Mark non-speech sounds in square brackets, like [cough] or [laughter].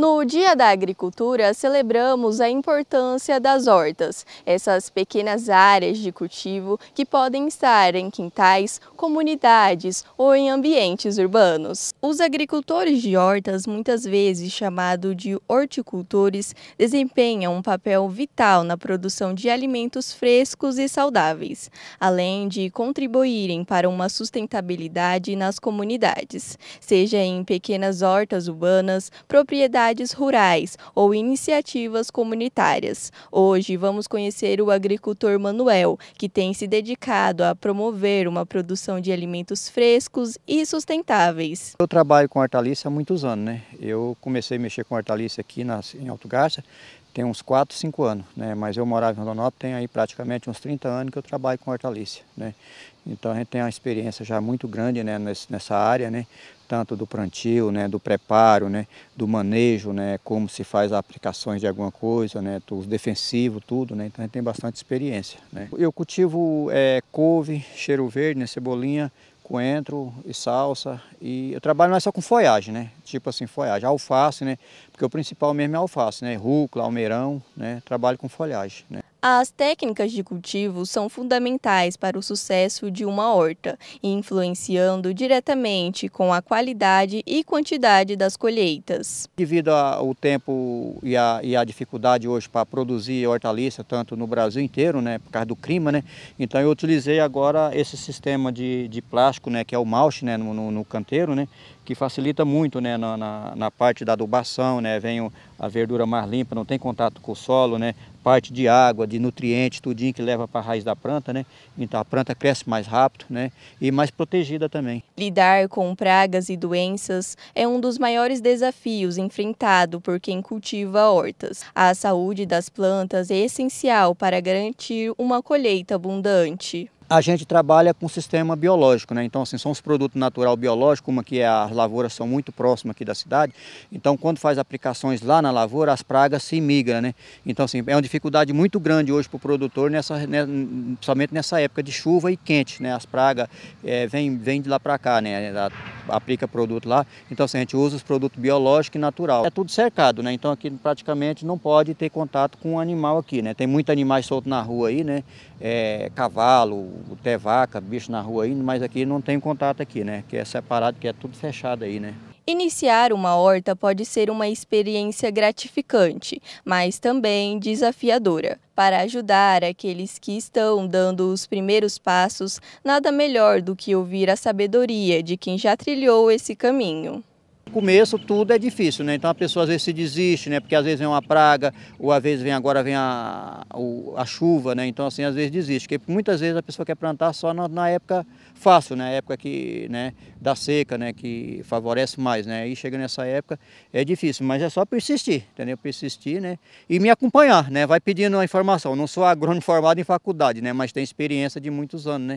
No Dia da Agricultura, celebramos a importância das hortas, essas pequenas áreas de cultivo que podem estar em quintais, comunidades ou em ambientes urbanos. Os agricultores de hortas, muitas vezes chamados de horticultores, desempenham um papel vital na produção de alimentos frescos e saudáveis, além de contribuírem para uma sustentabilidade nas comunidades, seja em pequenas hortas urbanas, propriedades atividades rurais ou iniciativas comunitárias. Hoje vamos conhecer o agricultor Manuel, que tem se dedicado a promover uma produção de alimentos frescos e sustentáveis. Eu trabalho com hortaliça há muitos anos, né? Eu comecei a mexer com hortaliça aqui em Alto Garça, tem uns 4, 5 anos, né? Mas eu morava em Rondonópolis, tem aí praticamente uns 30 anos que eu trabalho com hortaliça, né? Então a gente tem uma experiência já muito grande né, nessa área, né? tanto do plantio, né, do preparo, né, do manejo, né, como se faz aplicações de alguma coisa, né, os defensivos, tudo, né, então a gente tem bastante experiência. Né. Eu cultivo é, couve, cheiro verde, né, cebolinha, coentro e salsa. E eu trabalho mais é só com folhagem, né? Tipo assim, folhagem. Alface, né? Porque o principal mesmo é alface, né? Rúcula, almeirão, né? Trabalho com folhagem, né? As técnicas de cultivo são fundamentais para o sucesso de uma horta, influenciando diretamente com a qualidade e quantidade das colheitas. Devido ao tempo e à, e dificuldade hoje para produzir hortaliça, tanto no Brasil inteiro, né, por causa do clima, né, então eu utilizei agora esse sistema de, de plástico, né, que é o mulch né, no, no, no canteiro, né, que facilita muito né, na, na, na parte da adubação, né, vem a verdura mais limpa, não tem contato com o solo, né? Parte de água, de nutrientes, tudinho que leva para a raiz da planta, né? Então a planta cresce mais rápido, né? E mais protegida também. Lidar com pragas e doenças é um dos maiores desafios enfrentado por quem cultiva hortas. A saúde das plantas é essencial para garantir uma colheita abundante a gente trabalha com sistema biológico, né? Então, assim, são os produtos natural biológico, uma que é as lavouras são muito próximas aqui da cidade. Então, quando faz aplicações lá na lavoura, as pragas se migram, né? Então, assim, é uma dificuldade muito grande hoje para o produtor, nessa, né, principalmente nessa época de chuva e quente, né? As pragas é, vêm vem de lá para cá, né? aplica produto lá. Então, assim, a gente usa os produtos biológicos e natural. É tudo cercado, né? Então, aqui praticamente não pode ter contato com animal aqui, né? Tem muitos animais soltos na rua aí, né? É, cavalo, até vaca, bicho na rua aí, mas aqui não tem contato aqui, né? Que é separado, que é tudo fechado aí, né? Iniciar uma horta pode ser uma experiência gratificante, mas também desafiadora. Para ajudar aqueles que estão dando os primeiros passos, nada melhor do que ouvir a sabedoria de quem já trilhou esse caminho começo tudo é difícil, né? Então a pessoa às vezes se desiste, né? Porque às vezes vem uma praga, ou às vezes vem agora vem a, a chuva, né? Então assim, às vezes desiste. Porque muitas vezes a pessoa quer plantar só na, na época fácil, né? época que, né, da seca, né, que favorece mais, né? E chega nessa época é difícil, mas é só persistir, entendeu? Persistir, né? E me acompanhar, né? Vai pedindo a informação. não sou agrônomo [laughs] formado em faculdade, né? Mas tenho experiência de muitos anos, né?